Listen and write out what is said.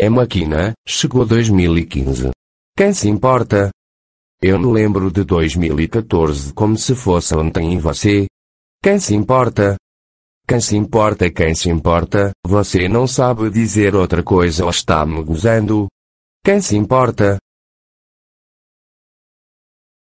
É máquina, chegou 2015. Quem se importa? Eu me lembro de 2014 como se fosse ontem em você. Quem se importa? Quem se importa, é quem se importa, você não sabe dizer outra coisa ou está me gozando? Quem se importa?